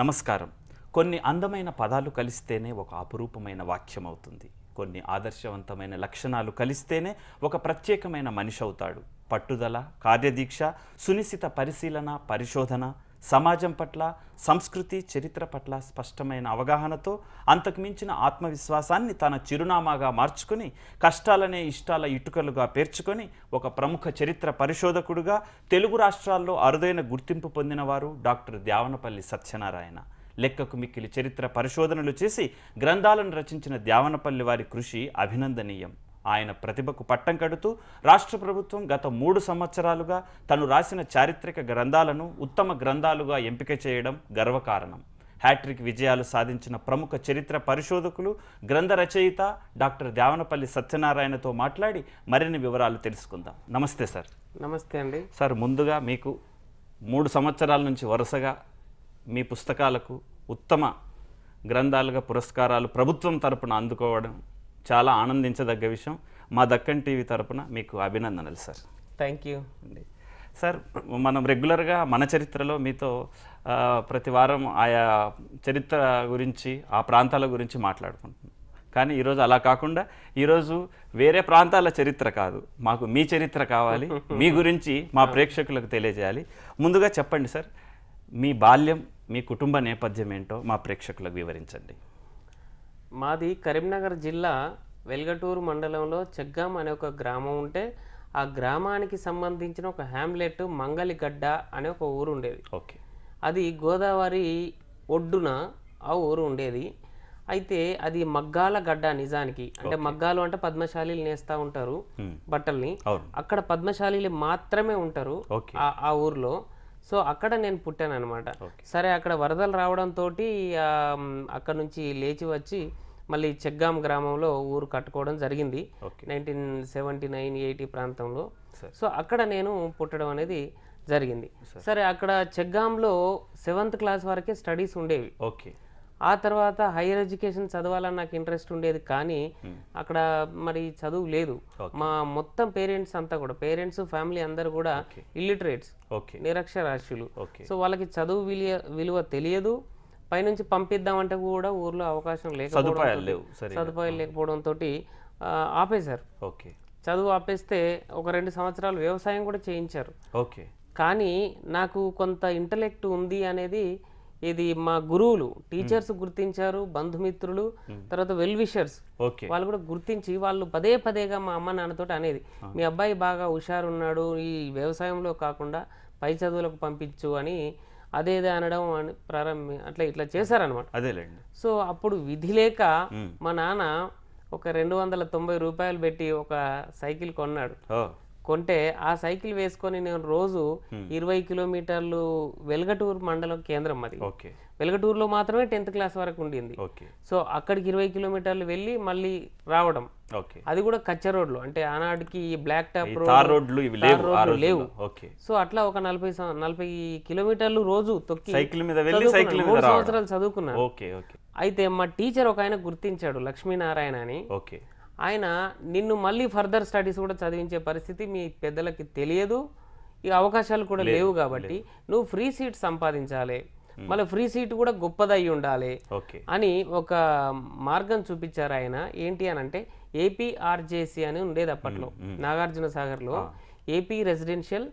నమస్కారం కొన్ని అందమైన పదాలు కలిస్తేనే ఒక అపురూపమైన వాక్యం అవుతుంది కొన్ని ఆదర్శవంతమైన లక్షణాలు కలిస్తేనే ఒక ప్రత్యేకమైన మనిషి అవుతాడు పట్టుదల కార్యదీక్ష సునిశ్చిత పరిశీలన పరిశోధన సమాజం పట్ల సంస్కృతి చరిత్ర పట్ల స్పష్టమైన అవగాహనతో అంతకుమించిన ఆత్మవిశ్వాసాన్ని తన చిరునామాగా మార్చుకుని కష్టాలనే ఇష్టాల ఇటుకలుగా పేర్చుకొని ఒక ప్రముఖ చరిత్ర పరిశోధకుడుగా తెలుగు రాష్ట్రాల్లో అరుదైన గుర్తింపు పొందినవారు డాక్టర్ ద్యావనపల్లి సత్యనారాయణ లెక్కకు మిక్కిలి చరిత్ర పరిశోధనలు చేసి గ్రంథాలను రచించిన ద్యావనపల్లి వారి కృషి అభినందనీయం ఆయన ప్రతిభకు పట్టం కడుతూ రాష్ట్ర ప్రభుత్వం గత మూడు సంవత్సరాలుగా తను రాసిన చారిత్రక గ్రంథాలను ఉత్తమ గ్రంథాలుగా ఎంపిక చేయడం గర్వకారణం హ్యాట్రిక్ విజయాలు సాధించిన ప్రముఖ చరిత్ర పరిశోధకులు గ్రంథ రచయిత డాక్టర్ దేవనపల్లి సత్యనారాయణతో మాట్లాడి మరిన్ని వివరాలు తెలుసుకుందాం నమస్తే సార్ నమస్తే అండి సార్ ముందుగా మీకు మూడు సంవత్సరాల నుంచి వరుసగా మీ పుస్తకాలకు ఉత్తమ గ్రంథాలుగా పురస్కారాలు ప్రభుత్వం తరపున అందుకోవడం చాలా ఆనందించదగ్గ విషయం మా దక్కన్ టీవీ తరపున మీకు అభినందనలు సార్ థ్యాంక్ యూ అండి సార్ మనం రెగ్యులర్గా మన చరిత్రలో మీతో ప్రతి వారం ఆయా చరిత్ర గురించి ఆ ప్రాంతాల గురించి మాట్లాడుకుంటున్నాం కానీ ఈరోజు అలా కాకుండా ఈరోజు వేరే ప్రాంతాల చరిత్ర కాదు మాకు మీ చరిత్ర కావాలి మీ గురించి మా ప్రేక్షకులకు తెలియజేయాలి ముందుగా చెప్పండి సార్ మీ బాల్యం మీ కుటుంబ నేపథ్యం ఏంటో మా ప్రేక్షకులకు వివరించండి మాది కరీంనగర్ జిల్లా వెల్గటూరు మండలంలో చెగ్గాం అనే ఒక గ్రామం ఉంటే ఆ గ్రామానికి సంబంధించిన ఒక హ్యామ్లెట్ మంగలిగడ్డ అనే ఒక ఊరు ఉండేది ఓకే అది గోదావరి ఒడ్డున ఆ ఊరు ఉండేది అయితే అది మగ్గాల గడ్డ నిజానికి అంటే మగ్గాలు అంటే పద్మశాలీలు నేస్తా ఉంటారు బట్టల్ని అక్కడ పద్మశాలీలు మాత్రమే ఉంటారు ఆ ఊర్లో సో అక్కడ నేను పుట్టాను అనమాట సరే అక్కడ వరదలు రావడంతో అక్కడ నుంచి లేచి వచ్చి మళ్ళీ చెగ్గాం గ్రామంలో ఊరు కట్టుకోవడం జరిగింది నైన్టీన్ సెవెంటీ నైన్ ఎయిటీ ప్రాంతంలో సో అక్కడ నేను పుట్టడం అనేది జరిగింది సరే అక్కడ చెగ్గాంలో సెవెంత్ క్లాస్ వరకే స్టడీస్ ఉండేవి ఓకే ఆ తర్వాత హైయర్ ఎడ్యుకేషన్ చదవాలని నాకు ఇంట్రెస్ట్ ఉండేది కానీ hmm. అక్కడ మరి చదువు లేదు మా మొత్తం పేరెంట్స్ అంతా కూడా పేరెంట్స్ ఫ్యామిలీ అందరు కూడా ఇల్లిటరేట్స్ నిరక్షరాస్యులు సో వాళ్ళకి చదువు విలువ తెలియదు పైనుంచి పంపిద్దామంటే కూడా ఊర్లో అవకాశం సదుపాయాలు లేవు సదుపాయాలు లేకపోవడంతో ఆపేశారు ఓకే చదువు ఆపేస్తే ఒక రెండు సంవత్సరాలు వ్యవసాయం కూడా చేయించారు ఓకే కానీ నాకు కొంత ఇంటలెక్ట్ ఉంది అనేది ఇది మా గురువులు టీచర్స్ గుర్తించారు బంధుమిత్రులు తర్వాత వెల్విషర్స్ వాళ్ళు కూడా గుర్తించి వాళ్ళు పదే పదేగా మా అమ్మ నాన్నతో అనేది మీ అబ్బాయి బాగా ఉన్నాడు ఈ వ్యవసాయంలో కాకుండా పై చదువులకు పంపించు అని అదేదే అనడం అని ప్రారంభి అట్లా ఇట్లా చేశారనమాట అదేలేండి సో అప్పుడు విధి లేక మా నాన్న ఒక రెండు వందల తొంభై రూపాయలు పెట్టి ఒక సైకిల్ కొన్నాడు కొంటే ఆ సైకిల్ వేసుకొని నేను రోజు ఇరవై కిలోమీటర్లు వెలగటూరు మండలం కేంద్రం అది వెలగటూరులో మాత్రమే టెన్త్ క్లాస్ వరకు ఉండింది సో అక్కడికి ఇరవై కిలోమీటర్లు వెళ్ళి మళ్ళీ రావడం అది కూడా కచ్చ రోడ్లు అంటే ఆనాటికి బ్లాక్ టాప్ రోడ్లు లేవు సో అట్లా ఒక నలభై నలభై కిలోమీటర్లు రోజు తొక్కి సైకిల్ మీద మూడు సంవత్సరాలు చదువుకున్నాను అయితే మా టీచర్ ఒక ఆయన గుర్తించాడు లక్ష్మీనారాయణ అని ఓకే ఆయన నిన్ను మళ్ళీ ఫర్దర్ స్టడీస్ కూడా చదివించే పరిస్థితి మీ పెద్దలకి తెలియదు ఈ అవకాశాలు కూడా లేవు కాబట్టి నువ్వు ఫ్రీ సీట్ సంపాదించాలి Hmm. మళ్ళీ ఫ్రీ సీట్ కూడా గొప్పదయ్యి ఉండాలి అని ఒక మార్గం చూపించారు ఆయన ఏంటి అని అంటే ఏపీఆర్జేసీ అని ఉండేది అప్పట్లో hmm, hmm. నాగార్జున లో ఏపీ రెసిడెన్షియల్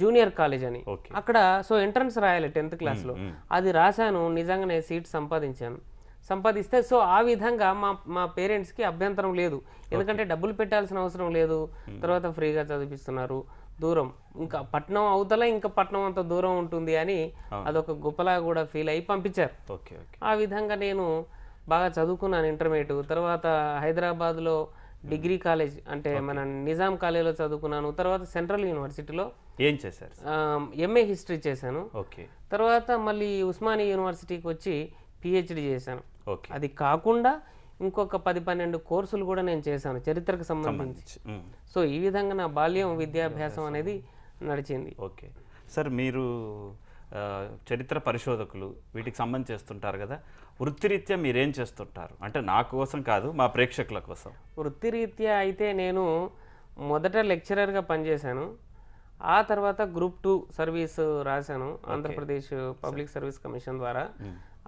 జూనియర్ కాలేజ్ అని అక్కడ సో ఎంట్రన్స్ రాయాలి టెన్త్ క్లాస్లో అది రాశాను నిజంగానే సీట్ సంపాదించాను సంపాదిస్తే సో ఆ విధంగా మా మా పేరెంట్స్ కి అభ్యంతరం లేదు ఎందుకంటే డబ్బులు పెట్టాల్సిన అవసరం లేదు తర్వాత ఫ్రీగా చదివిస్తున్నారు దూరం ఇంకా పట్నం అవతల ఇంకా పట్నం అంత దూరం ఉంటుంది అని అదొక గొప్పలా కూడా ఫీల్ అయ్యి పంపించారు ఆ విధంగా నేను బాగా చదువుకున్నాను ఇంటర్మీడియట్ తర్వాత హైదరాబాద్లో డిగ్రీ కాలేజ్ అంటే మన నిజాం కాలేజ్లో చదువుకున్నాను తర్వాత సెంట్రల్ యూనివర్సిటీలో ఏం చేశారు ఎంఏ హిస్టరీ చేశాను ఓకే తర్వాత మళ్ళీ ఉస్మానియా యూనివర్సిటీకి వచ్చి పిహెచ్డి చేశాను అది కాకుండా ఇంకొక పది పన్నెండు కోర్సులు కూడా నేను చేశాను చరిత్రకు సంబంధించి సో ఈ విధంగా నా బాల్యం విద్యాభ్యాసం అనేది నడిచింది ఓకే సార్ మీరు చరిత్ర పరిశోధకులు వీటికి సంబంధం చేస్తుంటారు కదా వృత్తిరీత్యా మీరేం చేస్తుంటారు అంటే నా కోసం కాదు మా ప్రేక్షకుల కోసం వృత్తిరీత్యా అయితే నేను మొదట లెక్చరర్గా పనిచేశాను ఆ తర్వాత గ్రూప్ టూ సర్వీస్ రాశాను ఆంధ్రప్రదేశ్ పబ్లిక్ సర్వీస్ కమిషన్ ద్వారా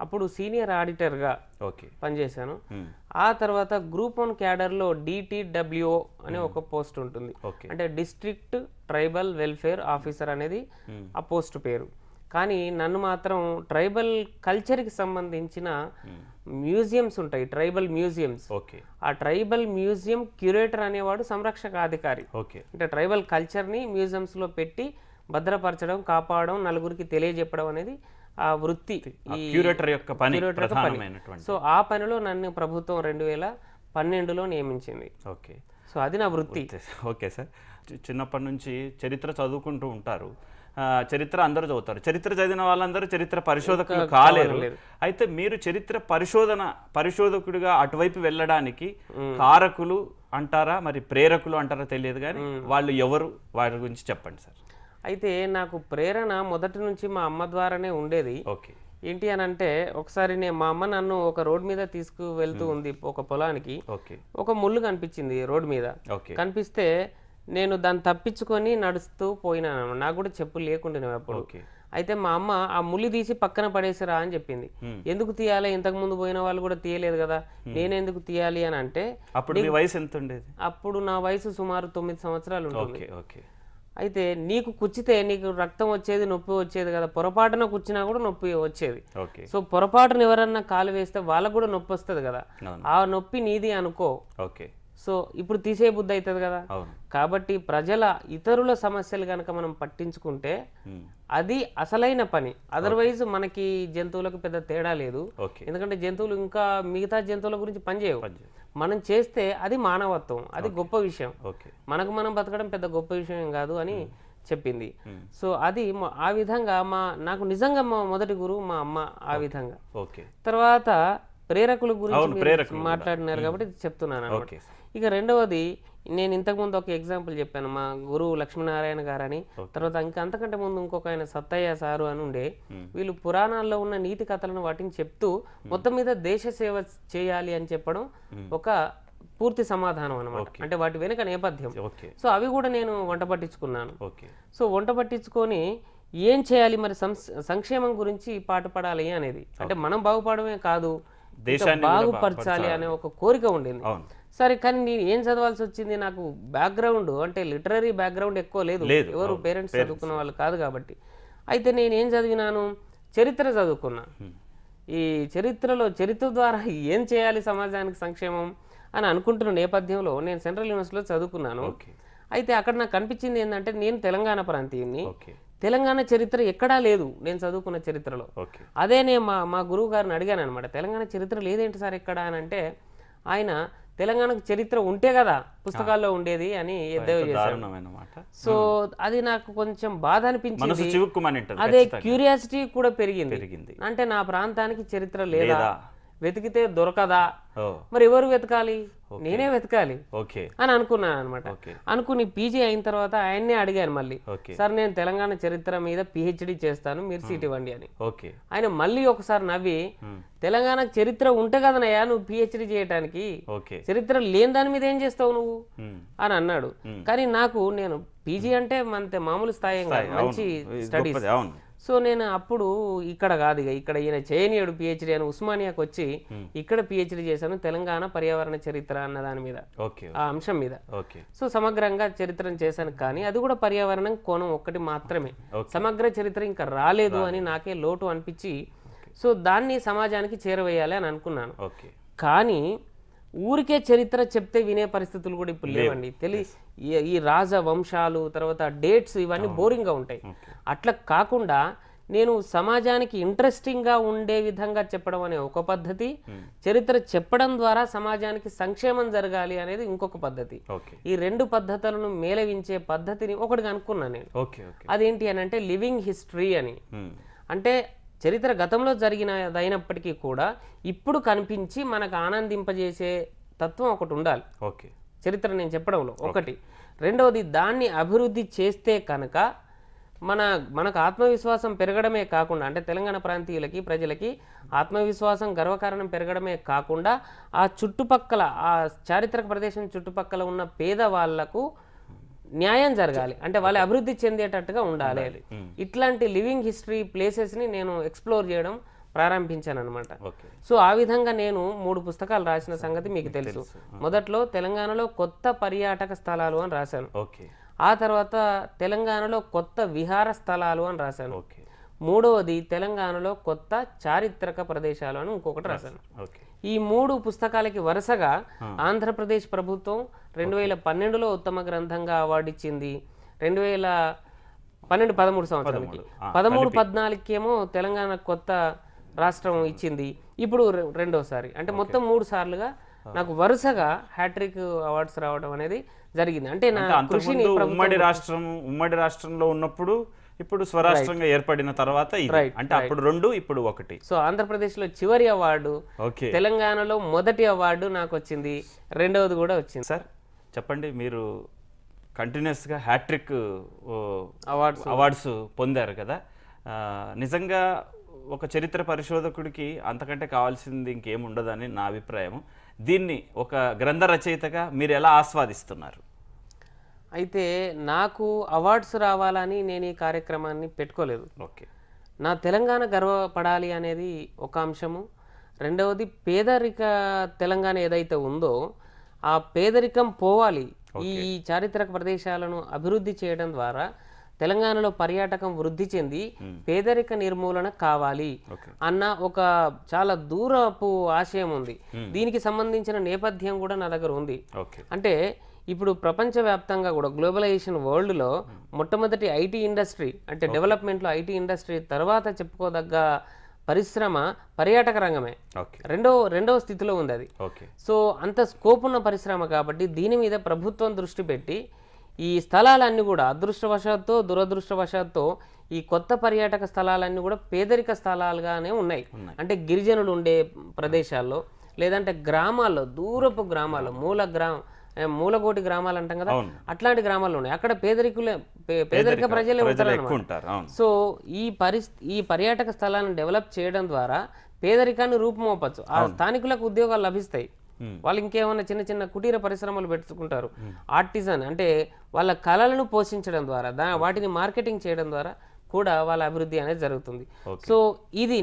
అప్పుడు సీనియర్ ఆడిటర్గా ఓకే పనిచేశాను ఆ తర్వాత గ్రూప్ వన్ క్యాడర్లో డిటిడబ్ల్యూఓ అనే ఒక పోస్ట్ ఉంటుంది అంటే డిస్ట్రిక్ట్ ట్రైబల్ వెల్ఫేర్ ఆఫీసర్ అనేది ఆ పోస్ట్ పేరు కానీ నన్ను మాత్రం ట్రైబల్ కల్చర్కి సంబంధించిన మ్యూజియంస్ ఉంటాయి ట్రైబల్ మ్యూజియంస్ ఓకే ఆ ట్రైబల్ మ్యూజియం క్యూరేటర్ అనేవాడు సంరక్షక అధికారి ఓకే అంటే ట్రైబల్ కల్చర్ని మ్యూజియంస్లో పెట్టి భద్రపరచడం కాపాడడం నలుగురికి తెలియజెప్పడం అనేది ఆ వృత్తి క్యూరేటర్ యొక్క పని సో ఆ పనిలో నన్ను ప్రభుత్వం రెండు వేల పన్నెండులో నియమించింది ఓకే సో అది నా వృత్తి ఓకే సార్ చిన్నప్పటి నుంచి చరిత్ర చదువుకుంటూ ఉంటారు చరిత్ర అందరూ చదువుతారు చరిత్ర చదివిన వాళ్ళందరూ చరిత్ర పరిశోధకులు కాలేరు అయితే మీరు చరిత్ర పరిశోధన పరిశోధకుడిగా అటువైపు వెళ్ళడానికి కారకులు అంటారా మరి ప్రేరకులు అంటారా తెలియదు కానీ వాళ్ళు ఎవరు వారి గురించి చెప్పండి సార్ అయితే నాకు ప్రేరణ మొదటి నుంచి మా అమ్మ ద్వారానే ఉండేది ఓకే ఏంటి అని అంటే ఒకసారి నేను మా అమ్మ నన్ను ఒక రోడ్ మీద తీసుకు వెళ్తూ ఉంది ఒక పొలానికి ఒక ముళ్ళు కనిపించింది రోడ్ మీద కనిపిస్తే నేను దాన్ని తప్పించుకొని నడుస్తూ పోయినాను నాకు కూడా చెప్పులు లేకుండా అప్పుడు అయితే మా అమ్మ ఆ ముళ్ళు తీసి పక్కన పడేసిరా అని చెప్పింది ఎందుకు తీయాలి ఇంతకు ముందు పోయిన వాళ్ళు కూడా తీయలేదు కదా నేను ఎందుకు తీయాలి అని అంటే అప్పుడు వయసు ఎంత ఉండేది అప్పుడు నా వయసు సుమారు తొమ్మిది సంవత్సరాలు ఉంటుంది అయితే నీకు కుచ్చితే నీకు రక్తం వచ్చేది నొప్పి వచ్చేది కదా పొరపాటున కూర్చున్నా కూడా నొప్పి వచ్చేది సో పొరపాటున ఎవరన్నా కాలు వేస్తే వాళ్ళకు కూడా నొప్పి వస్తుంది కదా ఆ నొప్పి నీది అనుకో ఓకే సో ఇప్పుడు తీసే బుద్ధి అవుతుంది కదా కాబట్టి ప్రజల ఇతరుల సమస్యలు కనుక మనం పట్టించుకుంటే అది అసలైన పని అదర్వైజ్ మనకి జంతువులకు పెద్ద తేడా లేదు ఎందుకంటే జంతువులు ఇంకా మిగతా జంతువుల గురించి పనిచేయవు మనం చేస్తే అది మానవత్వం అది గొప్ప విషయం మనకు మనం బతకడం పెద్ద గొప్ప విషయం కాదు అని చెప్పింది సో అది ఆ విధంగా మా నాకు నిజంగా మా మొదటి గురువు మా అమ్మ ఆ విధంగా తర్వాత ప్రేరకుల గురించి మాట్లాడినారు కాబట్టి చెప్తున్నాను అనమాట ఇక రెండవది నేను ఇంతకుముందు ఒక ఎగ్జాంపుల్ చెప్పాను మా గురువు లక్ష్మీనారాయణ గారని తర్వాత ఇంకా అంతకంటే ముందు ఇంకొక ఆయన సత్తయ్య సారు అని ఉండే వీళ్ళు పురాణాల్లో ఉన్న నీతి కథలను వాటిని చెప్తూ మొత్తం మీద దేశ సేవ చేయాలి అని చెప్పడం ఒక పూర్తి సమాధానం అనమాట అంటే వాటి వెనుక నేపథ్యం సో అవి కూడా నేను వంట పట్టించుకున్నాను సో వంట పట్టించుకొని ఏం చేయాలి మరి సంక్షేమం గురించి పడాలి అనేది అంటే మనం బాగుపడమే కాదు బాగుపరచాలి అనే ఒక కోరిక ఉండేది సరే కానీ నేను ఏం చదవాల్సి వచ్చింది నాకు బ్యాక్గ్రౌండ్ అంటే లిటరీ బ్యాక్గ్రౌండ్ ఎక్కువ లేదు ఎవరు పేరెంట్స్ చదువుకున్న వాళ్ళు కాదు కాబట్టి అయితే నేను ఏం చదివినాను చరిత్ర చదువుకున్నా ఈ చరిత్రలో చరిత్ర ద్వారా ఏం చేయాలి సమాజానికి సంక్షేమం అని అనుకుంటున్న నేపథ్యంలో నేను సెంట్రల్ యూనివర్సిటీలో చదువుకున్నాను అయితే అక్కడ నాకు కనిపించింది ఏంటంటే నేను తెలంగాణ ప్రాంతీయుని తెలంగాణ చరిత్ర ఎక్కడా లేదు నేను చదువుకున్న చరిత్రలో అదే నేను మా మా గురువు గారిని అడిగాను అనమాట తెలంగాణ చరిత్ర లేదేంటి సార్ ఎక్కడ అని అంటే ఆయన తెలంగాణకు చరిత్ర ఉంటే కదా పుస్తకాల్లో ఉండేది అని సో అది నాకు కొంచెం బాధ అనిపించింది అదే క్యూరియాసిటీ కూడా పెరిగింది అంటే నా ప్రాంతానికి చరిత్ర లేదా వెతికితే దొరకదా మరి ఎవరు వెతకాలి నేనే వెతకాలి అని అనుకున్నాను అనమాట అనుకుని పీజీ అయిన తర్వాత ఆయన్నే అడిగాను మళ్ళీ సార్ నేను తెలంగాణ చరిత్ర మీద పిహెచ్డి చేస్తాను మీరు సీట్ ఇవ్వండి అని ఆయన మళ్ళీ ఒకసారి నవ్వి తెలంగాణ చరిత్ర ఉంటే కదనయ్యా నువ్వు పిహెచ్డి చేయడానికి చరిత్ర లేని దాని మీద ఏం చేస్తావు నువ్వు అని అన్నాడు కానీ నాకు నేను పీజీ అంటే మన మామూలు స్థాయి మంచి స్టడీస్ సో నేను అప్పుడు ఇక్కడ కాదు ఇక ఇక్కడ ఈయన చేయనీయుడు పిహెచ్డీ అని ఉస్మానియాకి వచ్చి hmm. ఇక్కడ పిహెచ్డీ చేశాను తెలంగాణ పర్యావరణ చరిత్ర అన్న దాని మీద ఆ అంశం మీద సో సమగ్రంగా చరిత్రను చేశాను కానీ అది కూడా పర్యావరణం కోణం ఒక్కటి మాత్రమే సమగ్ర చరిత్ర ఇంకా రాలేదు అని నాకే లోటు అనిపించి సో దాన్ని సమాజానికి చేరవేయాలి అని అనుకున్నాను కానీ ఊరికే చరిత్ర చెప్తే వినే పరిస్థితులు కూడా ఇప్పుడు లేవండి తెలియ ఈ రాజ వంశాలు తర్వాత డేట్స్ ఇవన్నీ బోరింగ్గా ఉంటాయి అట్లా కాకుండా నేను సమాజానికి ఇంట్రెస్టింగ్గా ఉండే విధంగా చెప్పడం అనే ఒక పద్ధతి చరిత్ర చెప్పడం ద్వారా సమాజానికి సంక్షేమం జరగాలి అనేది ఇంకొక పద్ధతి ఈ రెండు పద్ధతులను మేలవించే పద్ధతిని ఒకటి అనుకున్నా నేను అదేంటి అని అంటే లివింగ్ హిస్టరీ అని అంటే చరిత్ర గతంలో జరిగినదైనప్పటికీ కూడా ఇప్పుడు కనిపించి మనకు ఆనందింపజేసే తత్వం ఒకటి ఉండాలి ఓకే చరిత్ర నేను చెప్పడంలో ఒకటి రెండవది దాన్ని అభివృద్ధి చేస్తే కనుక మన మనకు ఆత్మవిశ్వాసం పెరగడమే కాకుండా అంటే తెలంగాణ ప్రాంతీయులకి ప్రజలకి ఆత్మవిశ్వాసం గర్వకారణం పెరగడమే కాకుండా ఆ చుట్టుపక్కల ఆ చారిత్రక ప్రదేశం చుట్టుపక్కల ఉన్న పేదవాళ్లకు న్యాయం జరగాలి అంటే వాళ్ళు అభివృద్ధి చెందేటట్టుగా ఉండాలి ఇట్లాంటి లివింగ్ హిస్టరీ ప్లేసెస్ని నేను ఎక్స్ప్లోర్ చేయడం ప్రారంభించాను అనమాట సో ఆ విధంగా నేను మూడు పుస్తకాలు రాసిన సంగతి మీకు తెలుసు మొదట్లో తెలంగాణలో కొత్త పర్యాటక స్థలాలు అని రాశాను ఆ తర్వాత తెలంగాణలో కొత్త విహార స్థలాలు అని రాశాను మూడవది తెలంగాణలో కొత్త చారిత్రక ప్రదేశాలు అని ఇంకొకటి రాశాను ఈ మూడు పుస్తకాలకి వరుసగా ఆంధ్రప్రదేశ్ ప్రభుత్వం రెండు వేల పన్నెండులో ఉత్తమ గ్రంథంగా అవార్డు ఇచ్చింది రెండు వేల పన్నెండు పదమూడు సంవత్సరాలకి పదమూడు పద్నాలుగుకేమో తెలంగాణ కొత్త రాష్ట్రం ఇచ్చింది ఇప్పుడు రెండోసారి అంటే మొత్తం మూడు సార్లుగా నాకు వరుసగా హ్యాట్రిక్ అవార్డ్స్ రావడం అనేది జరిగింది అంటే నా కృషిని ఉమ్మడి రాష్ట్రం ఉమ్మడి రాష్ట్రంలో ఉన్నప్పుడు ఇప్పుడు స్వరాష్ట్రంగా ఏర్పడిన తర్వాత అంటే అప్పుడు రెండు ఇప్పుడు ఒకటి సో ఆంధ్రప్రదేశ్ లో చివరి అవార్డు తెలంగాణలో మొదటి అవార్డు నాకు వచ్చింది రెండవది కూడా వచ్చింది సార్ చెప్పండి మీరు గా హ్యాట్రిక్ అవార్డ్స్ అవార్డ్స్ పొందారు కదా నిజంగా ఒక చరిత్ర పరిశోధకుడికి అంతకంటే కావాల్సింది ఇంకేముండదని నా అభిప్రాయం దీన్ని ఒక గ్రంథ రచయితగా మీరు ఎలా ఆస్వాదిస్తున్నారు అయితే నాకు అవార్డ్స్ రావాలని నేను ఈ కార్యక్రమాన్ని పెట్టుకోలేదు ఓకే నా తెలంగాణ గర్వపడాలి అనేది ఒక అంశము రెండవది పేదరిక తెలంగాణ ఏదైతే ఉందో ఆ పేదరికం పోవాలి ఈ చారిత్రక ప్రదేశాలను అభివృద్ధి చేయడం ద్వారా తెలంగాణలో పర్యాటకం వృద్ధి చెంది పేదరిక నిర్మూలన కావాలి అన్న ఒక చాలా దూరపు ఆశయం ఉంది దీనికి సంబంధించిన నేపథ్యం కూడా నా దగ్గర ఉంది అంటే ఇప్పుడు ప్రపంచవ్యాప్తంగా కూడా గ్లోబలైజేషన్ వరల్డ్లో మొట్టమొదటి ఐటీ ఇండస్ట్రీ అంటే డెవలప్మెంట్లో ఐటీ ఇండస్ట్రీ తర్వాత చెప్పుకోదగ్గ పరిశ్రమ పర్యాటక రంగమే రెండో రెండవ స్థితిలో ఉంది అది సో అంత స్కోప్ ఉన్న పరిశ్రమ కాబట్టి దీని మీద ప్రభుత్వం దృష్టి పెట్టి ఈ స్థలాలన్నీ కూడా అదృష్టవశాత్తు దురదృష్టవశాత్తు ఈ కొత్త పర్యాటక స్థలాలన్నీ కూడా పేదరిక స్థలాలుగానే ఉన్నాయి అంటే గిరిజనులు ఉండే ప్రదేశాల్లో లేదంటే గ్రామాల్లో దూరపు గ్రామాల్లో మూల గ్రామం మూలగోటి గ్రామాలు అంటాం కదా అట్లాంటి గ్రామాలు ఉన్నాయి అక్కడ పేదరికులే పేదరిక ప్రజలే ఉంటారు సో ఈ పరిస్థితి ఈ పర్యాటక స్థలాన్ని డెవలప్ చేయడం ద్వారా పేదరికాన్ని రూపుమోపచ్చు ఆ స్థానికులకు ఉద్యోగాలు లభిస్తాయి వాళ్ళు ఇంకేమైనా చిన్న చిన్న కుటీర పరిశ్రమలు పెట్టుకుంటారు ఆర్టిజన్ అంటే వాళ్ళ కళలను పోషించడం ద్వారా వాటిని మార్కెటింగ్ చేయడం ద్వారా కూడా వాళ్ళ అభివృద్ధి అనేది జరుగుతుంది సో ఇది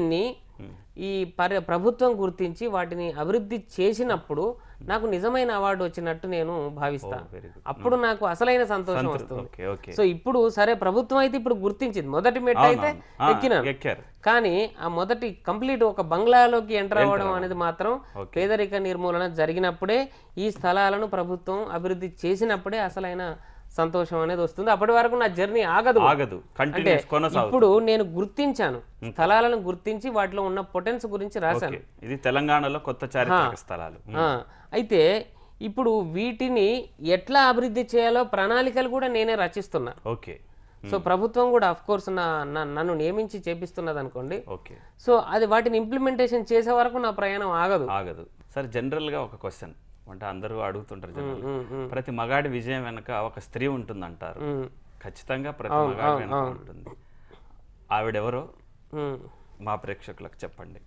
ఈ పరి ప్రభుత్వం గుర్తించి వాటిని అభివృద్ధి చేసినప్పుడు నాకు నిజమైన అవార్డు వచ్చినట్టు నేను భావిస్తాను అప్పుడు నాకు అసలైన సంతోషం వస్తుంది సో ఇప్పుడు సరే ప్రభుత్వం అయితే ఇప్పుడు గుర్తించింది మొదటి మెట్ అయితే ఎక్కిన కానీ ఆ మొదటి కంప్లీట్ ఒక బంగ్లాలోకి ఎంటర్ అవ్వడం అనేది మాత్రం పేదరిక నిర్మూలన జరిగినప్పుడే ఈ స్థలాలను ప్రభుత్వం అభివృద్ధి చేసినప్పుడే అసలైన సంతోషం అనేది వస్తుంది అప్పటి వరకు నా జర్నీ ఆగదు ఆగదు అంటే ఇప్పుడు నేను గుర్తించాను స్థలాలను గుర్తించి వాటిలో ఉన్న పొటెన్స్ గురించి రాశాను ఇది తెలంగాణలో కొత్త స్థలాలు అయితే ఇప్పుడు వీటిని ఎట్లా అభివృద్ధి చేయాలో ప్రణాళికలు కూడా నేనే రచిస్తున్నా ఓకే సో ప్రభుత్వం కూడా అఫ్ కోర్స్ నా నన్ను నియమించి చేపిస్తున్నది అనుకోండి ఓకే సో అది వాటిని ఇంప్లిమెంటేషన్ చేసే వరకు నా ప్రయాణం ఆగదు ఆగదు సార్ జనరల్గా ఒక క్వశ్చన్ అంటే అందరూ అడుగుతుంటారు జనాలు ప్రతి మగాడి విజయం వెనక ఒక స్త్రీ ఉంటుంది అంటారు ఖచ్చితంగా ప్రతి మగాడి వెనక ఉంటుంది ఆవిడెవరో మా ప్రేక్షకులకు చెప్పండి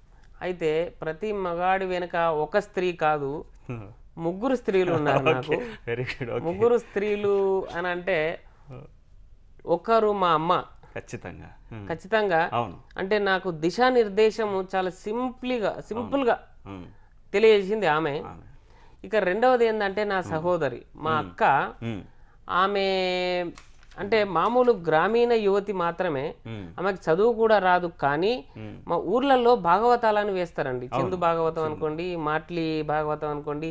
అయితే ప్రతి మగాడి వెనుక ఒక స్త్రీ కాదు ముగ్గురు స్త్రీలు ఉన్నారు నాకు ముగ్గురు స్త్రీలు అని అంటే ఒకరు మా అమ్మ ఖచ్చితంగా ఖచ్చితంగా అంటే నాకు దిశానిర్దేశం చాలా సింప్లీగా సింపుల్గా తెలియజేసింది ఆమె ఇక రెండవది ఏంటంటే నా సహోదరి మా అక్క ఆమె అంటే మామూలు గ్రామీణ యువతి మాత్రమే ఆమెకి చదువు కూడా రాదు కానీ మా ఊర్లలో భాగవతాలను వేస్తారండి చందు భాగవతం అనుకోండి మాట్లి భాగవతం అనుకోండి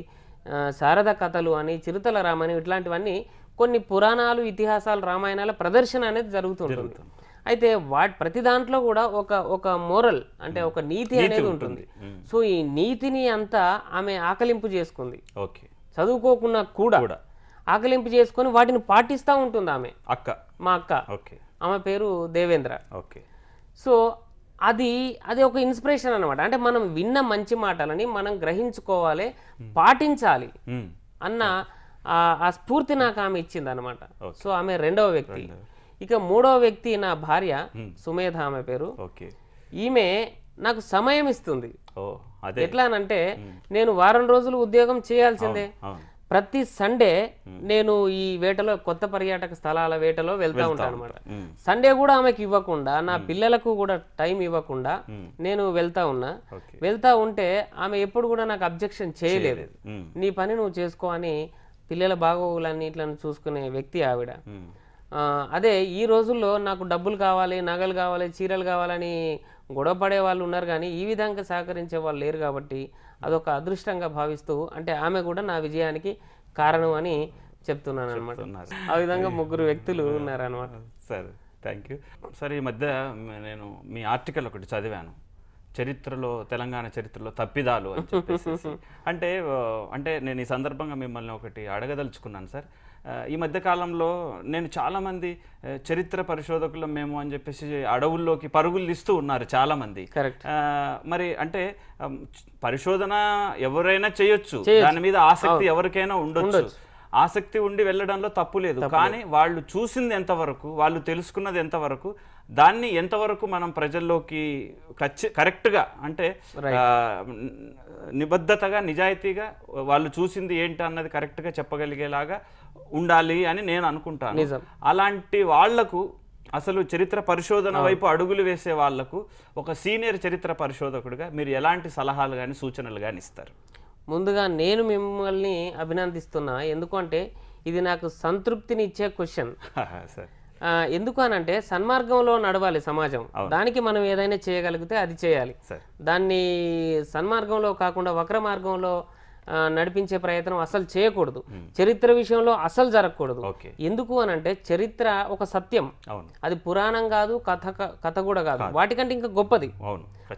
శారద కథలు అని చిరుతల రామని ఇట్లాంటివన్నీ కొన్ని పురాణాలు ఇతిహాసాలు రామాయణాల ప్రదర్శన అనేది జరుగుతుంటుంది అయితే వాటి ప్రతి దాంట్లో కూడా ఒక ఒక మోరల్ అంటే ఒక నీతి అనేది ఉంటుంది సో ఈ నీతిని అంతా ఆమె ఆకలింపు చేసుకుంది ఓకే చదువుకోకుండా కూడా ఆకలింపు చేసుకొని వాటిని పాటిస్తూ ఉంటుంది ఆమె అక్క మా అక్క ఓకే ఆమె పేరు దేవేంద్ర ఓకే సో అది అది ఒక ఇన్స్పిరేషన్ అనమాట అంటే మనం విన్న మంచి మాటలని మనం గ్రహించుకోవాలి పాటించాలి అన్న ఆ స్ఫూర్తి నాకు ఆమె ఇచ్చింది అనమాట సో ఆమె రెండవ వ్యక్తి ఇక మూడో వ్యక్తి నా భార్య సుమేధ ఆమె పేరు ఈమె నాకు సమయం ఇస్తుంది ఎట్లా అంటే నేను వారం రోజులు ఉద్యోగం చేయాల్సిందే ప్రతి సండే నేను ఈ వేటలో కొత్త పర్యాటక స్థలాల వేటలో వెళ్తా ఉంటాను అనమాట సండే కూడా ఆమెకి ఇవ్వకుండా నా పిల్లలకు కూడా టైం ఇవ్వకుండా నేను వెళ్తా ఉన్నా వెళ్తా ఉంటే ఆమె ఎప్పుడు కూడా నాకు అబ్జెక్షన్ చేయలేదు నీ పని నువ్వు చేసుకో అని పిల్లల బాగోగులన్నిట్లను చూసుకునే వ్యక్తి ఆవిడ అదే ఈ రోజుల్లో నాకు డబ్బులు కావాలి నగలు కావాలి చీరలు కావాలని గొడవ పడే వాళ్ళు ఉన్నారు కానీ ఈ విధంగా సహకరించే వాళ్ళు లేరు కాబట్టి అదొక అదృష్టంగా భావిస్తూ అంటే ఆమె కూడా నా విజయానికి కారణం అని చెప్తున్నాను అనమాట ఆ విధంగా ముగ్గురు వ్యక్తులు ఉన్నారనమాట సరే థ్యాంక్ యూ సార్ ఈ మధ్య నేను మీ ఆర్టికల్ ఒకటి చదివాను చరిత్రలో తెలంగాణ చరిత్రలో తప్పిదాలు అని చెప్పేసి అంటే అంటే నేను ఈ సందర్భంగా మిమ్మల్ని ఒకటి అడగదలుచుకున్నాను సార్ ఈ మధ్యకాలంలో నేను చాలామంది చరిత్ర పరిశోధకులు మేము అని చెప్పేసి అడవుల్లోకి పరుగులు ఇస్తూ ఉన్నారు చాలామంది మరి అంటే పరిశోధన ఎవరైనా చేయొచ్చు దాని మీద ఆసక్తి ఎవరికైనా ఉండొచ్చు ఆసక్తి ఉండి వెళ్ళడంలో తప్పు లేదు కానీ వాళ్ళు చూసింది ఎంతవరకు వాళ్ళు తెలుసుకున్నది ఎంతవరకు దాన్ని ఎంతవరకు మనం ప్రజల్లోకి ఖచ్చి కరెక్ట్గా అంటే నిబద్ధతగా నిజాయితీగా వాళ్ళు చూసింది ఏంటి అన్నది కరెక్ట్గా చెప్పగలిగేలాగా ఉండాలి అని నేను అనుకుంటాను అలాంటి వాళ్లకు అసలు చరిత్ర పరిశోధన వైపు అడుగులు వేసే వాళ్లకు ఒక సీనియర్ చరిత్ర పరిశోధకుడిగా మీరు ఎలాంటి సలహాలు కానీ సూచనలు కానీ ఇస్తారు ముందుగా నేను మిమ్మల్ని అభినందిస్తున్నా ఎందుకంటే ఇది నాకు సంతృప్తిని ఇచ్చే క్వశ్చన్ ఎందుకు అనంటే సన్మార్గంలో నడవాలి సమాజం దానికి మనం ఏదైనా చేయగలిగితే అది చేయాలి దాన్ని సన్మార్గంలో కాకుండా వక్ర మార్గంలో నడిపించే ప్రయత్నం అసలు చేయకూడదు చరిత్ర విషయంలో అసలు జరగకూడదు ఎందుకు అని అంటే చరిత్ర ఒక సత్యం అది పురాణం కాదు కథ కథ కూడా కాదు వాటికంటే ఇంకా గొప్పది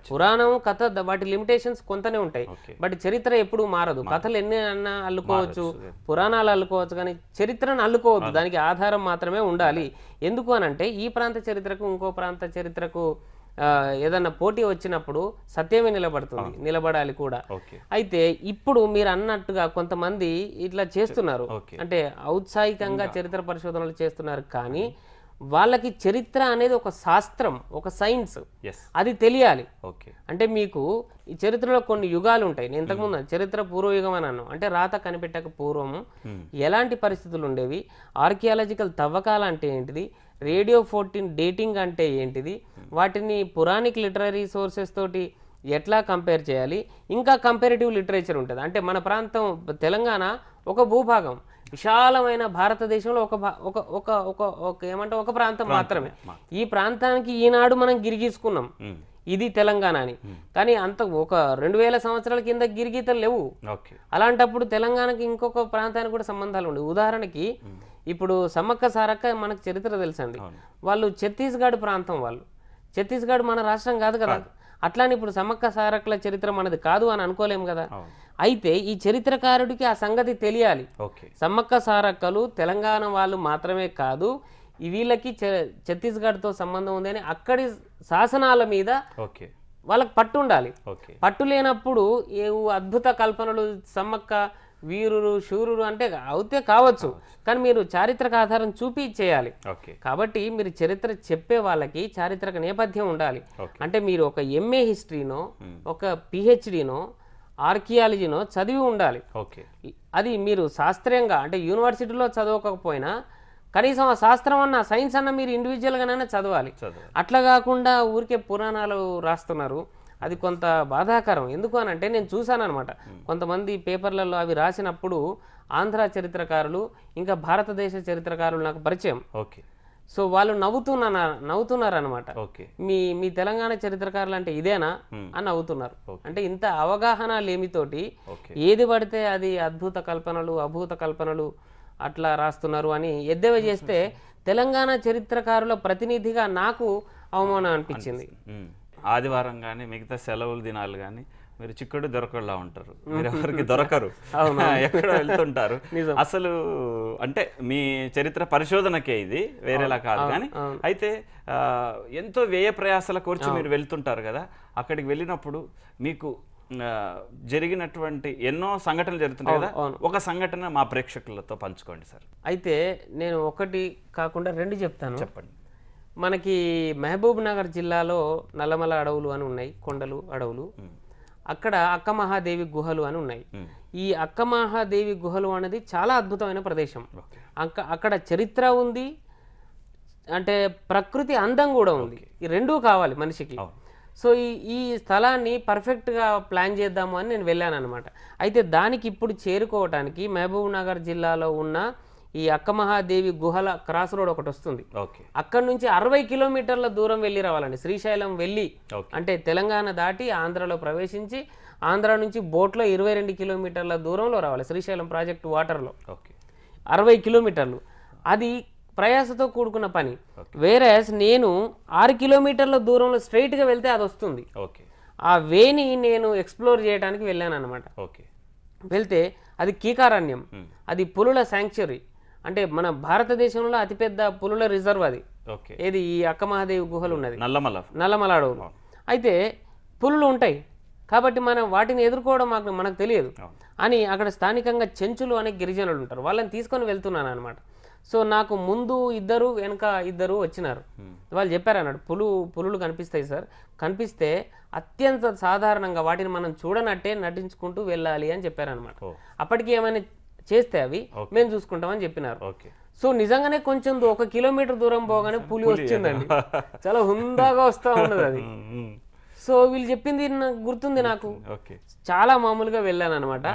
పురాణం కథ వాటి లిమిటేషన్స్ కొంతనే ఉంటాయి బట్ చరిత్ర ఎప్పుడు మారదు కథలు ఎన్ని అన్నా అల్లుకోవచ్చు పురాణాలు అల్లుకోవచ్చు కానీ చరిత్రను అల్లుకోవద్దు దానికి ఆధారం మాత్రమే ఉండాలి ఎందుకు అని అంటే ఈ ప్రాంత చరిత్రకు ఇంకో ప్రాంత చరిత్రకు ఏదన్నా పోటీ వచ్చినప్పుడు సత్యమే నిలబడుతుంది నిలబడాలి కూడా అయితే ఇప్పుడు మీరు అన్నట్టుగా కొంతమంది ఇట్లా చేస్తున్నారు అంటే ఔత్సాహికంగా చరిత్ర పరిశోధనలు చేస్తున్నారు కానీ వాళ్ళకి చరిత్ర అనేది ఒక శాస్త్రం ఒక సైన్స్ అది తెలియాలి అంటే మీకు ఈ చరిత్రలో కొన్ని యుగాలు ఉంటాయి నేను ఇంతకుముందు చరిత్ర పూర్వయుగం అని అన్నాను అంటే రాత కనిపెట్టక పూర్వము hmm. ఎలాంటి పరిస్థితులు ఉండేవి ఆర్కియాలజికల్ తవ్వకాలు అంటే ఏంటిది రేడియో ఫోర్టీన్ డేటింగ్ అంటే ఏంటిది hmm. వాటిని పురాణిక్ లిటరీ సోర్సెస్ తోటి ఎట్లా కంపేర్ చేయాలి ఇంకా కంపేరిటివ్ లిటరేచర్ ఉంటుంది అంటే మన ప్రాంతం తెలంగాణ ఒక భూభాగం విశాలమైన భారతదేశంలో ఒక ఒక ఒక ఒక ఒక ఏమంటే ఒక ప్రాంతం మాత్రమే ఈ ప్రాంతానికి ఈనాడు మనం గిరిగీసుకున్నాం ఇది తెలంగాణ అని కానీ అంత ఒక రెండు వేల సంవత్సరాల కింద గిరిగీతలు లేవు అలాంటప్పుడు తెలంగాణకి ఇంకొక ప్రాంతానికి కూడా సంబంధాలు ఉండవు ఉదాహరణకి ఇప్పుడు సమ్మక్క సారక్క మనకు చరిత్ర తెలుసండి వాళ్ళు ఛత్తీస్గఢ్ ప్రాంతం వాళ్ళు ఛత్తీస్గఢ్ మన రాష్ట్రం కాదు కదా అట్లానే ఇప్పుడు సమ్మక్క సారకుల చరిత్ర మనది కాదు అని అనుకోలేము కదా అయితే ఈ చరిత్రకారుడికి ఆ సంగతి తెలియాలి సమ్మక్క సారక్కలు తెలంగాణ వాళ్ళు మాత్రమే కాదు వీళ్ళకి ఛత్తీస్గఢ్తో సంబంధం ఉందని అక్కడి శాసనాల మీద వాళ్ళకి పట్టు ఉండాలి పట్టు లేనప్పుడు ఏ అద్భుత కల్పనలు సమ్మక్క వీరులు శూరులు అంటే అవుతే కావచ్చు కానీ మీరు చారిత్రక ఆధారం చూపి చేయాలి కాబట్టి మీరు చరిత్ర చెప్పే వాళ్ళకి చారిత్రక నేపథ్యం ఉండాలి అంటే మీరు ఒక ఎంఏ హిస్టరీనో ఒక పిహెచ్డినో ఆర్కియాలజీనో చదివి ఉండాలి అది మీరు శాస్త్రీయంగా అంటే యూనివర్సిటీలో చదవకపోయినా కనీసం ఆ శాస్త్రం అన్న సైన్స్ అన్న మీరు ఇండివిజువల్గానైనా చదవాలి అట్లా కాకుండా ఊరికే పురాణాలు రాస్తున్నారు అది కొంత బాధాకరం ఎందుకు అని అంటే నేను చూశానమాట కొంతమంది పేపర్లలో అవి రాసినప్పుడు ఆంధ్ర చరిత్రకారులు ఇంకా భారతదేశ చరిత్రకారులు నాకు పరిచయం ఓకే సో వాళ్ళు నవ్వుతున్నా నవ్వుతున్నారు అనమాట మీ మీ తెలంగాణ చరిత్రకారులు అంటే ఇదేనా అని నవ్వుతున్నారు అంటే ఇంత అవగాహన లేమితోటి ఏది పడితే అది అద్భుత కల్పనలు అభూత కల్పనలు అట్లా రాస్తున్నారు అని ఎద్దేవా చేస్తే తెలంగాణ చరిత్రకారుల ప్రతినిధిగా నాకు అవమానం అనిపించింది ఆదివారం కానీ మిగతా సెలవుల దినాలు కానీ మీరు చిక్కుడు దొరకలా ఉంటారు మీరు ఎవరికి దొరకరు ఎక్కడ వెళ్తుంటారు అసలు అంటే మీ చరిత్ర పరిశోధనకే ఇది వేరేలా కాదు కానీ అయితే ఎంతో వ్యయ ప్రయాసాల కోర్చి మీరు వెళ్తుంటారు కదా అక్కడికి వెళ్ళినప్పుడు మీకు జరిగినటువంటి ఎన్నో సంఘటనలు జరుగుతుంటాయి కదా ఒక సంఘటన మా ప్రేక్షకులతో పంచుకోండి సార్ అయితే నేను ఒకటి కాకుండా రెండు చెప్తాను చెప్పండి మనకి మహబూబ్ నగర్ జిల్లాలో నల్లమల అడవులు అని ఉన్నాయి కొండలు అడవులు అక్కడ అక్క మహాదేవి గుహలు అని ఉన్నాయి ఈ అక్క మహాదేవి గుహలు అనేది చాలా అద్భుతమైన ప్రదేశం అక్క అక్కడ చరిత్ర ఉంది అంటే ప్రకృతి అందం కూడా ఉంది ఈ రెండూ కావాలి మనిషికి సో ఈ ఈ స్థలాన్ని పర్ఫెక్ట్గా ప్లాన్ చేద్దాము అని నేను వెళ్ళాను అనమాట అయితే దానికి ఇప్పుడు చేరుకోవటానికి మహబూబ్ నగర్ జిల్లాలో ఉన్న ఈ అక్కమహాదేవి గుహల క్రాస్ రోడ్ ఒకటి వస్తుంది అక్కడ నుంచి అరవై కిలోమీటర్ల దూరం వెళ్ళి రావాలండి శ్రీశైలం వెళ్ళి అంటే తెలంగాణ దాటి ఆంధ్రలో ప్రవేశించి ఆంధ్ర నుంచి బోట్లో ఇరవై రెండు కిలోమీటర్ల దూరంలో రావాలి శ్రీశైలం ప్రాజెక్టు వాటర్లో అరవై కిలోమీటర్లు అది ప్రయాసతో కూడుకున్న పని వేరే నేను ఆరు కిలోమీటర్ల దూరంలో స్ట్రైట్గా వెళ్తే అది వస్తుంది ఆ వేని నేను ఎక్స్ప్లోర్ చేయడానికి వెళ్ళాను అనమాట వెళ్తే అది కీకారణ్యం అది పులుల శాంక్చురీ అంటే మన భారతదేశంలో అతిపెద్ద పులుల రిజర్వ్ అది ఏది ఈ అక్క మహాదేవి గుహలు ఉన్నది నల్లమల నల్లమల అడవులు అయితే పులులు ఉంటాయి కాబట్టి మనం వాటిని ఎదుర్కోవడం మాకు మనకు తెలియదు అని అక్కడ స్థానికంగా చెంచులు అనే గిరిజనులు ఉంటారు వాళ్ళని తీసుకొని వెళ్తున్నాను అనమాట సో నాకు ముందు ఇద్దరు వెనక ఇద్దరు వచ్చినారు వాళ్ళు చెప్పారు అన్నాడు పులు పులులు కనిపిస్తాయి సార్ కనిపిస్తే అత్యంత సాధారణంగా వాటిని మనం చూడనట్టే నటించుకుంటూ వెళ్ళాలి అని చెప్పారనమాట అప్పటికి ఏమైనా చేస్తే అవి మేము చూసుకుంటామని చెప్పినారు సో నిజంగానే కొంచెం ఒక కిలోమీటర్ దూరం పోగానే పులి వచ్చిందండి చాలా హుందాగా వస్తా ఉన్నది అది సో వీళ్ళు చెప్పింది గుర్తుంది నాకు చాలా మామూలుగా వెళ్ళాను అనమాట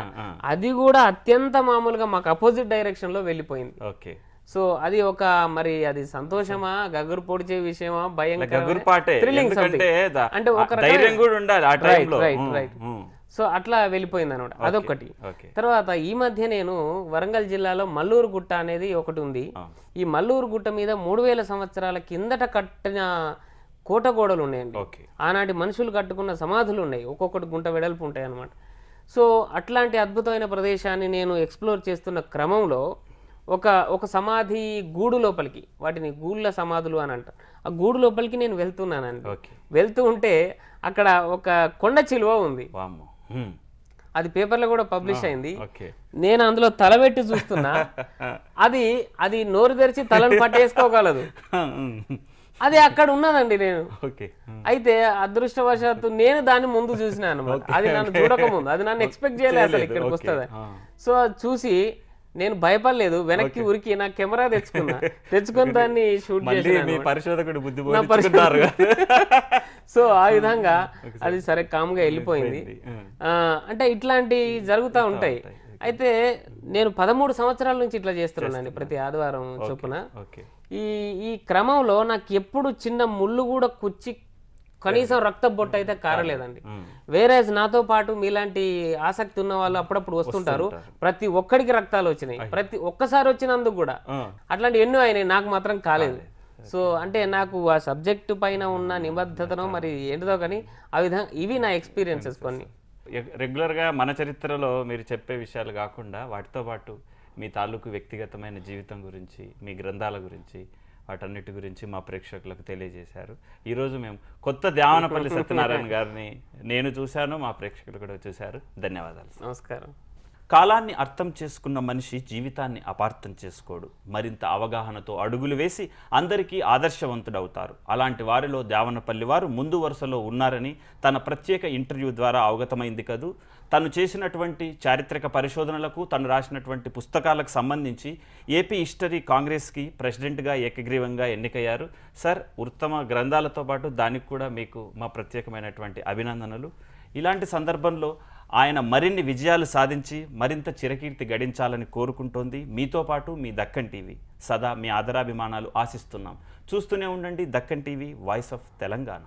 అది కూడా అత్యంత మామూలుగా మాకు అపోజిట్ డైరెక్షన్ లో వెళ్ళిపోయింది సో అది ఒక మరి అది సంతోషమా గగురు పొడిచే విషయమా భయం గగురు పాటే అంటే ఒక ధైర్యం కూడా ఉండాలి రైట్ రైట్ సో అట్లా వెళ్ళిపోయింది అనమాట అదొకటి తర్వాత ఈ మధ్య నేను వరంగల్ జిల్లాలో మల్లూరు గుట్ట అనేది ఒకటి ఉంది ఈ మల్లూరు గుట్ట మీద మూడు వేల సంవత్సరాల కిందట కట్టిన కోట గోడలు ఉన్నాయండి ఆనాటి మనుషులు కట్టుకున్న సమాధులు ఉన్నాయి ఒక్కొక్కటి గుంట వెడల్పు ఉంటాయి అనమాట సో అట్లాంటి అద్భుతమైన ప్రదేశాన్ని నేను ఎక్స్ప్లోర్ చేస్తున్న క్రమంలో ఒక ఒక సమాధి గూడు లోపలికి వాటిని గూళ్ళ సమాధులు అని అంటారు ఆ గూడు లోపలికి నేను వెళ్తున్నానండి వెళ్తూ ఉంటే అక్కడ ఒక కొండ చిలువ ఉంది Hmm. అది పేపర్లో కూడా పబ్లిష్ ah, అయింది నేను అందులో తల పెట్టి చూస్తున్నా అది అది నోరు తెరిచి తలను పట్టేసుకోగలదు hmm, hmm. అది అక్కడ ఉన్నదండి నేను అయితే అదృష్టవశాత్తు నేను దాన్ని ముందు చూసిన అనమాట అది నన్ను చూడకముందు అది నన్ను ఎక్స్పెక్ట్ చేయలేదు అసలు ఇక్కడికి వస్తుంది ah. సో చూసి నేను భయపడలేదు వెనక్కి ఉరికి నా కెమెరా తెచ్చుకున్నా తెచ్చుకుని దాన్ని షూట్ చేసి పరిశోధకుడు బుద్ధి సో ఆ విధంగా అది సరే కామ్గా వెళ్ళిపోయింది అంటే ఇట్లాంటి జరుగుతూ ఉంటాయి అయితే నేను పదమూడు సంవత్సరాల నుంచి ఇట్లా చేస్తున్నాను ప్రతి ఆదివారం చొప్పున ఈ ఈ క్రమంలో నాకు ఎప్పుడు చిన్న ముళ్ళు కూడా కుచ్చి కనీసం రక్త బొట్టు అయితే కారలేదండి వేరే నాతో పాటు మీలాంటి ఆసక్తి ఉన్న వాళ్ళు అప్పుడప్పుడు వస్తుంటారు ప్రతి ఒక్కడికి రక్తాలు వచ్చినాయి ప్రతి ఒక్కసారి వచ్చినందుకు కూడా అట్లాంటి ఎన్నో అయినాయి నాకు మాత్రం కాలేదు సో అంటే నాకు ఆ సబ్జెక్టు పైన ఉన్న నిబద్ధతను మరి ఏంటిదో కానీ ఆ విధంగా ఇవి నా ఎక్స్పీరియన్సెస్ కొన్ని రెగ్యులర్గా మన చరిత్రలో మీరు చెప్పే విషయాలు కాకుండా వాటితో పాటు మీ తాలూకు వ్యక్తిగతమైన జీవితం గురించి మీ గ్రంథాల గురించి వాటన్నిటి గురించి మా ప్రేక్షకులకు తెలియజేశారు ఈరోజు మేము కొత్త దేవనపల్లి సత్యనారాయణ గారిని నేను చూశాను మా ప్రేక్షకులు కూడా చూశారు ధన్యవాదాలు నమస్కారం కాలాన్ని అర్థం చేసుకున్న మనిషి జీవితాన్ని అపార్థం చేసుకోడు మరింత అవగాహనతో అడుగులు వేసి అందరికీ ఆదర్శవంతుడవుతారు అలాంటి వారిలో దేవనపల్లి వారు ముందు వరుసలో ఉన్నారని తన ప్రత్యేక ఇంటర్వ్యూ ద్వారా అవగతమైంది కదూ తను చేసినటువంటి చారిత్రక పరిశోధనలకు తను రాసినటువంటి పుస్తకాలకు సంబంధించి ఏపీ హిస్టరీ కాంగ్రెస్కి ప్రెసిడెంట్గా ఏకగ్రీవంగా ఎన్నికయ్యారు సార్ ఉత్తమ గ్రంథాలతో పాటు దానికి కూడా మీకు మా ప్రత్యేకమైనటువంటి అభినందనలు ఇలాంటి సందర్భంలో ఆయన మరిన్ని విజయాలు సాధించి మరింత చిరకీర్తి గడించాలని కోరుకుంటోంది మీతో పాటు మీ దక్కన్ టీవీ సదా మీ ఆదరాభిమానాలు ఆశిస్తున్నాం చూస్తూనే ఉండండి Deccan TV voice of Telangana